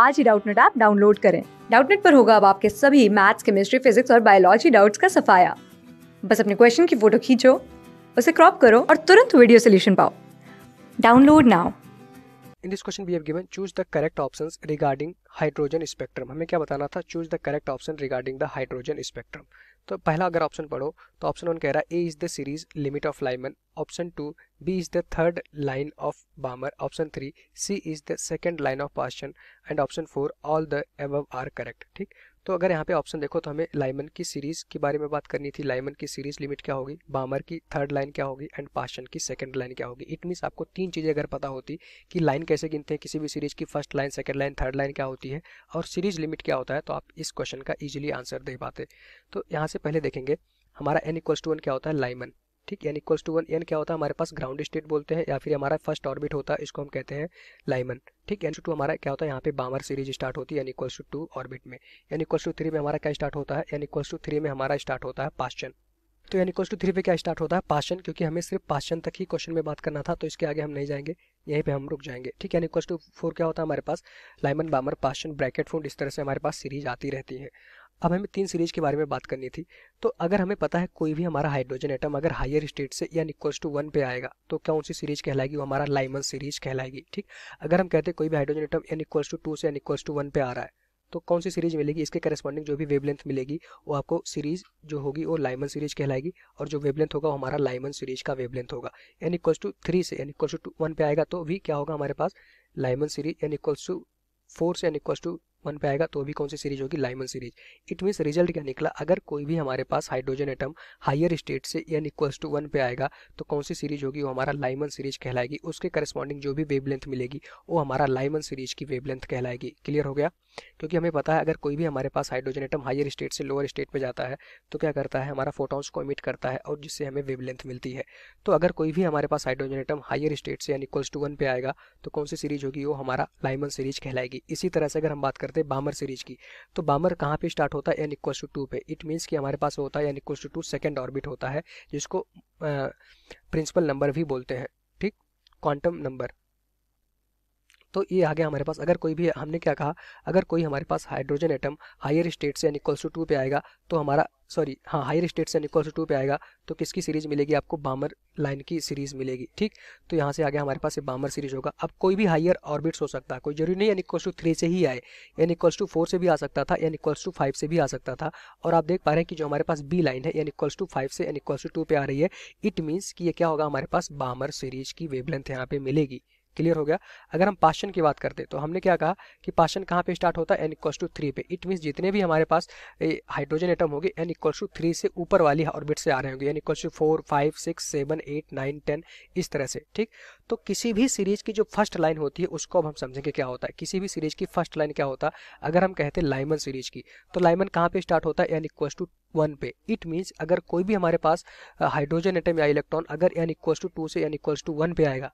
आज ही Doubtnut app download करें डाउटनेट पर होगा अब आपके सभी मैथ्स केमिस्ट्री फिजिक्स और बायोलॉजी डाउट्स का सफाया बस अपने क्वेश्चन की फोटो खींचो उसे क्रॉप करो और तुरंत वीडियो सोल्यूशन पाओ download now in this question we have given choose the correct options regarding hydrogen spectrum हमें क्या बताना था choose the correct option regarding the hydrogen spectrum तो पहला अगर ऑप्शन पढ़ो तो ऑप्शन वन कह रहा है A is the series limit of Lyman option two B is the third line of Balmer option three C is the second line of Paschen and option four all the above are correct ठीक तो अगर यहाँ पे option देखो तो हमें Lyman की series के बारे में बात करनी थी लाइमन की सीरीज लिमिट क्या होगी बामर की थर्ड लाइन क्या होगी एंड पाशन की सेकंड लाइन क्या होगी इट मीन्स आपको तीन चीज़ें अगर पता होती कि लाइन कैसे गिनते हैं किसी भी सीरीज की first line second line third line क्या होती है और सीरीज लिमिट क्या होता है तो आप इस क्वेश्चन का ईजिली आंसर दे पाते तो यहाँ से पहले देखेंगे हमारा एन इक्वल्स टू वन क्या होता है लाइमन ठीक n equals to one n क्या होता है हमारे पास ग्राउंड स्टेट बोलते हैं या फिर हमारा फर्स्ट ऑर्बिट होता है इसको हम कहते हैं लाइमन ठीक एन टू हमारा क्या होता है यहाँ पे बामर सीरीज स्टार्ट होती है n equals to two orbit में एन इक्वल्स टू थ्री में हमारा क्या स्टार्ट होता है एन इक्वल्स टू थ्री में हमारा स्टार्ट होता है पाश्चन तो एन इक्वल्स टू थ्री पे क्या स्टार्ट होता है पाश्चन क्योंकि हमें सिर्फ पाश्चन तक ही क्वेश्चन में बात करना था तो इसके आगे हम नहीं जाएंगे यहीं पर हम रुक जाएंगे ठीक है एन इक्वल्स टू फोर क्या होता है हमारे पास Lyman Balmer Paschen Brackett Pfund इस तरह से हमारे पास सीरीज आती रहती है अब हमें तीन सीरीज के बारे में बात करनी थी तो अगर हमें पता है कोई भी हमारा हाइड्रोजन एटम अगर हायर स्टेट से या इक्वल्स टू वन पे आएगा तो कौन सी सीरीज कहलाएगी वो हमारा लाइमन सीरीज कहलाएगी ठीक अगर हम कहते हैं कोई भी hydrogen atom n equals to two से एन इक्वल्स टू वन पे आ रहा है तो कौन सी सीरीज मिलेगी इसके करस्पॉन्डिंग जो भी वेवलेंथ मिलेगी वो आपको सीरीज जो होगी वो लाइमन सीरीज कहलाएगी और जो वेवलेंथ होगा वो हमारा लाइमन सीरीज का वेवलेंथ होगा एन इक्वल्स टू थ्री से एन इक्वल्स टू वन पे आएगा तो भी क्या होगा हमारे पास Lyman series n equals to four से एन इक्वल्स टू वन पे आएगा तो भी कौन सी सीरीज होगी Lyman series it means result क्या निकला अगर कोई भी हमारे पास हाइड्रोजन एटम हायर स्टेट से एन इक्वल्स टू वन पे आएगा तो कौन सी सीरीज होगी वो हमारा लाइमन सीरीज कहलाएगी उसके करस्पॉन्डिंग जो भी वेबलेंथ मिलेगी वो हमारा लाइमन सीरीज की वेबलेंथ कहलाएगी क्लियर हो गया क्योंकि हमें पता है अगर कोई भी हमारे पास हाइड्रोजन एटम हायर स्टेट से लोअर स्टेट पर जाता है तो क्या करता है हमारा फोटोन्स को इमिट करता है और जिससे हमें वेबलेंथ मिलती है तो अगर कोई भी हमारे पास हाइड्रोजन एटम हायर स्टेट से एन इक्वल्स टू वन पे आएगा तो कौन सी सीरीज होगी वो हमारा लाइमन सीरीज कहलाएगी इसी तरह से अगर हम बात करें करते हैं बामर सीरीज की तो बामर कहाँ पे स्टार्ट होता है एन इक्व टू टू पे इट मीन्स कि हमारे पास होता है n equal to two second orbit होता है जिसको प्रिंसिपल नंबर भी बोलते हैं ठीक क्वांटम नंबर तो ये आ गया हमारे पास अगर कोई भी हमने क्या कहा अगर कोई हमारे पास हाइड्रोजन एटम हायर स्टेट से यानी इक्वल्स टू टू पे आएगा तो हमारा सॉरी हाँ हायर स्टेट से इक्वल्स टू टू पे आएगा तो किसकी सीरीज मिलेगी आपको बामर लाइन की सीरीज मिलेगी ठीक तो यहाँ से आ गया हमारे पास ये बामर सीरीज होगा अब कोई भी हायर ऑर्बिट्स हो सकता है कोई जरूरी नहीं इक्वल्स टू थ्री से ही आए यानी इक्वल्स टू फोर से भी आ सकता था यानी इक्वल्स टू फाइव से भी आ सकता था और आप देख पा रहे हैं कि जो हमारे पास बी लाइन है यानी इक्वल्स टू फाइव से यानी इक्वल्स टू टू पे आ रही है इट मीन्स कि ये क्या होगा हमारे पास बामर सीरीज की वेबलेंथ यहाँ पे मिलेगी क्लियर हो गया अगर हम पाशन की बात करते तो हमने क्या कहा कि पाशन कहाँ पे स्टार्ट होता है एन इक्वल्स टू थ्री पे इट मीन्स जितने भी हमारे पास हाइड्रोजन एटम होगी एन इक्वल्स टू थ्री से ऊपर वाली ऑर्बिट से आ रहे होंगे n equals to four five six seven eight nine ten इस तरह से ठीक तो किसी भी सीरीज की जो फर्स्ट लाइन होती है उसको अब हम समझेंगे क्या होता है किसी भी सीरीज की फर्स्ट लाइन क्या होता है अगर हम कहते हैं लाइमन सीरीज की तो लाइमन कहाँ पे स्टार्ट होता है एन इक्वल्स टू वन पे इट मीन्स अगर कोई भी हमारे पास हाइड्रोजन एटम या इलेक्ट्रॉन अगर एन इक्वल्स टू टू से एन इक्वल्स टू वन पे आएगा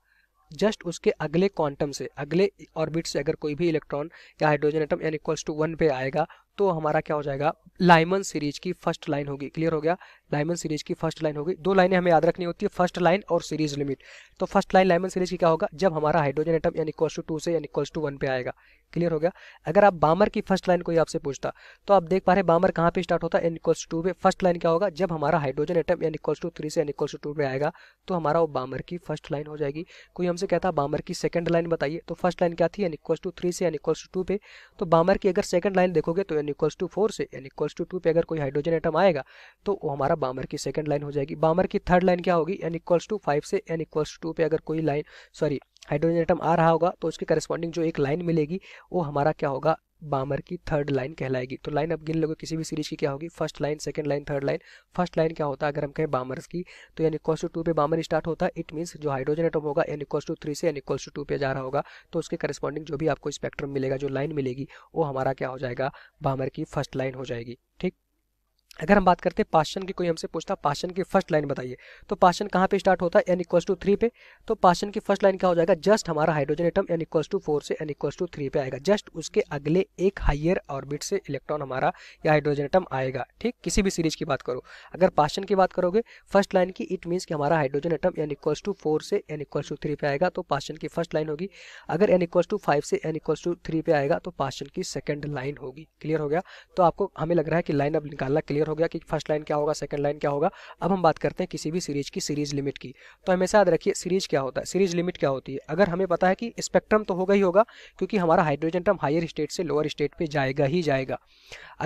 जस्ट उसके अगले क्वांटम से अगले ऑर्बिट से अगर कोई भी इलेक्ट्रॉन या hydrogen atom n equals to one पे आएगा तो हमारा क्या हो जाएगा लाइमन सीरीज की फर्स्ट लाइन होगी क्लियर हो गया लाइमन सीरीज की फर्स्ट लाइन होगी दो लाइनें हमें याद रखनी होती है फर्स्ट लाइन और सीरीज लिमिट तो फर्स्ट लाइन लाइमन सीरीज की क्या होगा जब हमारा हाइड्रोजन एटम यानी इक्वल्स टू टू से यानी इक्वल्स टू वन पे आएगा क्लियर हो गया अगर आप बामर की फर्स्ट लाइन कोई आपसे पूछता तो आप देख पा रहे बामर कहाँ पे स्टार्ट होता है एन इक्वल्स टू पे फर्स्ट लाइन क्या होगा जब हमारा hydrogen atom n equals to three से एन इक्वल्स टू पे आएगा तो हमारा वो बामर की फर्स्ट लाइन हो जाएगी कोई हमसे कहता बामर की सेकंड लाइन बताइए तो फर्स्ट लाइन क्या थी एन इक्वल्स टू थ्री से एन इक्वल्स टू पे तो बामर की अगर सेकंड लाइन देखोगे तो एन इक्वल्स टू फोर से एन इक्वल्स टू टू पे अगर कोई हाइड्रोजन एटम आएगा तो वो हमारा बामर की सेकंड लाइन हो जाएगी बामर की थर्ड लाइन क्या होगी एन इक्वल्स टू फाइव से एन इक्वल्स टू पे अगर कोई लाइन सॉरी हाइड्रोजन एटम आ रहा होगा तो उसके करस्पॉन्डिंग जो एक लाइन मिलेगी वो हमारा क्या होगा बामर की थर्ड लाइन कहलाएगी तो लाइन अब गिन लोगों किसी भी सीरीज की क्या होगी first line second line third line first line क्या होता है अगर हम कहें बामर्स की तो यानी इक्वल्स टू टू पे बामर स्टार्ट होता है इट मीन्स जो हाइड्रोजन एटम होगा यानी इक्वल्स टू थ्री से यानी इक्वल्स टू टू पे जा रहा होगा तो उसके करस्पॉन्डिंग जो भी आपको स्पेक्ट्रम मिलेगा जो लाइन मिलेगी वो हमारा क्या हो जाएगा बामर की फर्स्ट लाइन हो जाएगी ठीक अगर हम बात करते हैं पाशन की कोई हमसे पूछता पाशन की फर्स्ट लाइन बताइए तो पाशन कहाँ पे स्टार्ट होता है एन इक्वल टू थ्री पे तो पाशन की फर्स्ट लाइन क्या हो जाएगा जस्ट हमारा hydrogen atom n equal to four से एन इक्वल टू थ्री पे आएगा जस्ट उसके अगले एक हाइयर ऑर्बिट से इलेक्ट्रॉन हमारा या हाइड्रोजन एटम आएगा ठीक किसी भी सीरीज की बात करो अगर पाशन की बात करोगे फर्स्ट लाइन की इट मीन्स कि हमारा hydrogen atom n equal to four से एन इक्वल टू थ्री पे आएगा तो पाशन की फर्स्ट लाइन होगी अगर एन इक्वल टू फाइव से एन इक्वल टू थ्री पे आएगा तो पाशन की सेकेंड लाइन होगी क्लियर हो गया तो आपको हमें लग रहा है कि लाइन अब निकालना क्लियर क्लियर हो गया कि फर्स्ट लाइन क्या होगा सेकंड लाइन क्या होगा अब हम बात करते हैं किसी भी सीरीज की सीरीज लिमिट की तो हमेशा याद रखिए सीरीज क्या होता है सीरीज लिमिट क्या होती है अगर हमें पता है कि स्पेक्ट्रम तो होगा ही होगा क्योंकि हमारा हाइड्रोजन एटम हायर स्टेट से लोअर स्टेट पर जाएगा ही जाएगा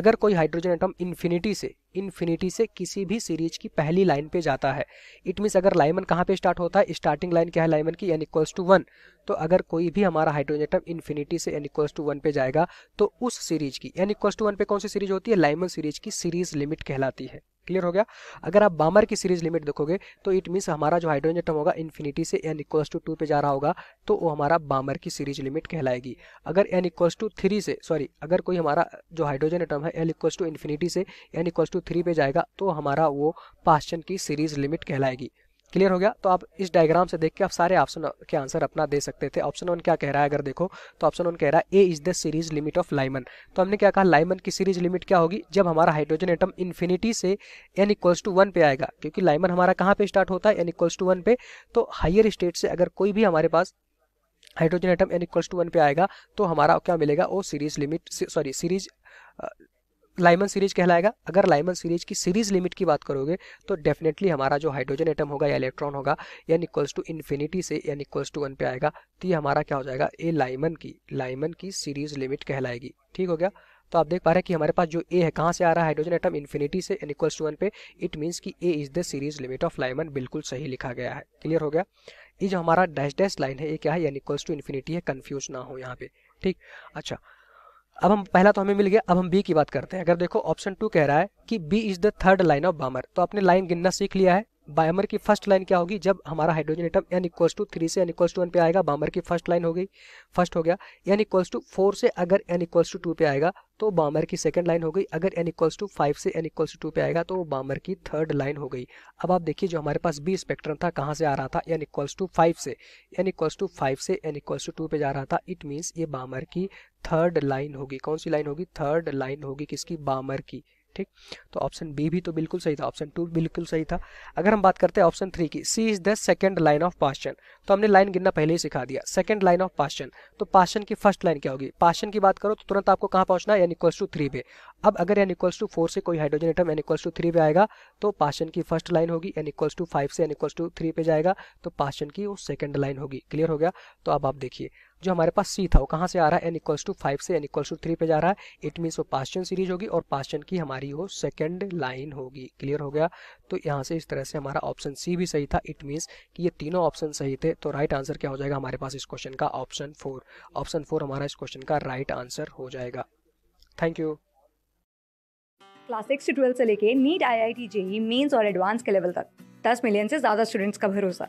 अगर कोई हाइड्रोजन एटम इन्फिनिटी से इन्फिनिटी से किसी भी सीरीज की पहली लाइन पे जाता है इट मीन्स अगर लाइमन कहाँ पे स्टार्ट होता है स्टार्टिंग लाइन क्या है लाइमन की एन इक्वल्स टू वन तो अगर कोई भी हमारा हाइड्रोजन एटम इन्फिनिटी से एन इक्वल्स टू वन पे जाएगा तो उस सीरीज की एन इक्वल्स टू वन पे कौन सी सीरीज होती है लाइमन सीरीज की सीरीज लिमिट कहलाती है क्लियर हो गया अगर आप बामर की सीरीज लिमिट देखोगे तो इट मीन्स हमारा जो हाइड्रोजन एटम होगा इन्फिनिटी से एन इक्वल्स टू टू पर जा रहा होगा तो वो हमारा बामर की सीरीज लिमिट कहलाएगी अगर एन इक्वल्स टू थ्री से सॉरी अगर कोई हमारा जो हाइड्रोजन एटम है एल इक्वल्स टू इन्फिनिटी से एन इक्वल्स टू थ्री पर जाएगा तो हमारा वो पाश्चन की सीरीज लिमिट कहलाएगी क्लियर हो गया तो आप इस डायग्राम से देख के आप सारे ऑप्शन के आंसर अपना दे सकते थे ऑप्शन वन क्या कह रहा है अगर देखो तो ऑप्शन वन कह रहा है A is the series limit of Lyman तो हमने क्या कहा लाइमन की सीरीज लिमिट क्या होगी जब हमारा हाइड्रोजन एटम इन्फिनिटी से एन इक्वल्स टू वन पे आएगा क्योंकि लाइमन हमारा कहाँ पे स्टार्ट होता है एन इक्वल्स टू वन पे तो हाइयर स्टेट से अगर कोई भी हमारे पास hydrogen atom n equals to one पे आएगा तो हमारा क्या मिलेगा वो series limit sorry series Lyman series कहलाएगा अगर लाइमन सीरीज की सीरीज लिमिट की बात करोगे तो डेफिनेटली हमारा जो हाइड्रोजन एटम होगा या इलेक्ट्रॉन होगा या इक्वल्स टू इन्फिनिटी से या इक्वल्स टू वन पे आएगा तो ये हमारा क्या हो जाएगा ए लाइमन की लाइमन की सीरीज लिमिट कहलाएगी ठीक हो गया तो आप देख पा रहे हैं कि हमारे पास जो ए है कहाँ से आ रहा है हाइड्रोजन एटम इन्फिनिटी से एन इक्वल्स टू वन पे इट मीन्स कि A is the series limit of Lyman बिल्कुल सही लिखा गया है क्लियर हो गया ये जो हमारा डैश डैश लाइन है ये क्या है एन इक्वल्स टू इन्फिनिटी है कन्फ्यूज ना हो यहाँ पे ठीक अच्छा अब हम पहला तो हमें मिल गया अब हम बी की बात करते हैं अगर देखो ऑप्शन टू कह रहा है कि B is the third line of Balmer तो आपने लाइन गिनना सीख लिया है बायमर की फर्स्ट लाइन क्या होगी जब हमारा hydrogen atom n equals to three से एन इक्वल्स टू वन पे आएगा बामर की फर्स्ट लाइन हो गई फर्स्ट हो गया एन इक्वल्स टू फोर से अगर एन इक्वल्स टू टू पे आएगा तो बामर की सेकंड लाइन हो गई अगर एन इक्वल्स टू फाइव से एन इक्वल्स टू टू पे आएगा तो बामर की थर्ड लाइन हो गई अब आप देखिए जो हमारे पास बी स्पेक्ट्रम था कहाँ से आ रहा था एन इक्वल्स टू फाइव से एन इक्वल्स टू फाइव से एन इक्वल्स टू टू पे जा रहा था इट मीन्स ये बामर की थर्ड लाइन होगी कौन सी लाइन होगी थर्ड लाइन होगी किसकी बामर की ठीक तो ऑप्शन बी भी तो बिल्कुल सही था ऑप्शन टू बिल्कुल सही था अगर हम बात करते हैं ऑप्शन थ्री की C is the second line of Paschen तो हमने लाइन गिनना पहले ही सिखा दिया सेकंड लाइन ऑफ पाशन तो पाशन की फर्स्ट लाइन क्या होगी पाशन की बात करो तो तुरंत आपको कहाँ पहुंचना है एन इक्वल्स टू थ्री पे अब अगर एन इक्वल्स टू फोर से कोई hydrogen atom n equals to three पे आएगा तो पाशन की फर्स्ट लाइन होगी एन इक्वल्स टू फाइव से एन इक्वल्स टू थ्री पे जाएगा तो पाशन की वो सेकंड लाइन होगी क्लियर हो गया तो अब आप देखिए जो हमारे पास सी था वो कहाँ से आ रहा है एन इक्वल्स टू फाइव से एन इक्वल्स टू थ्री पे जा रहा है इट मीन्स वो पास्टन सीरीज होगी और पास्टन की हमारी वो सेकेंड लाइन होगी क्लियर हो गया तो यहाँ से इस तरह से हमारा ऑप्शन सी भी सही था इट मीन्स कि ये तीनों ऑप्शन सही थे तो राइट आंसर क्या हो जाएगा हमारे पास इस क्वेश्चन का ऑप्शन फोर ऑप्शन फोर हमारा इस क्वेश्चन का राइट आंसर हो जाएगा थैंक यू क्लास सिक्स से ट्वेल्थ से लेके NEET I I T JEE mains और एडवांस के लेवल तक दस मिलियन से ज़्यादा स्टूडेंट्स का भरोसा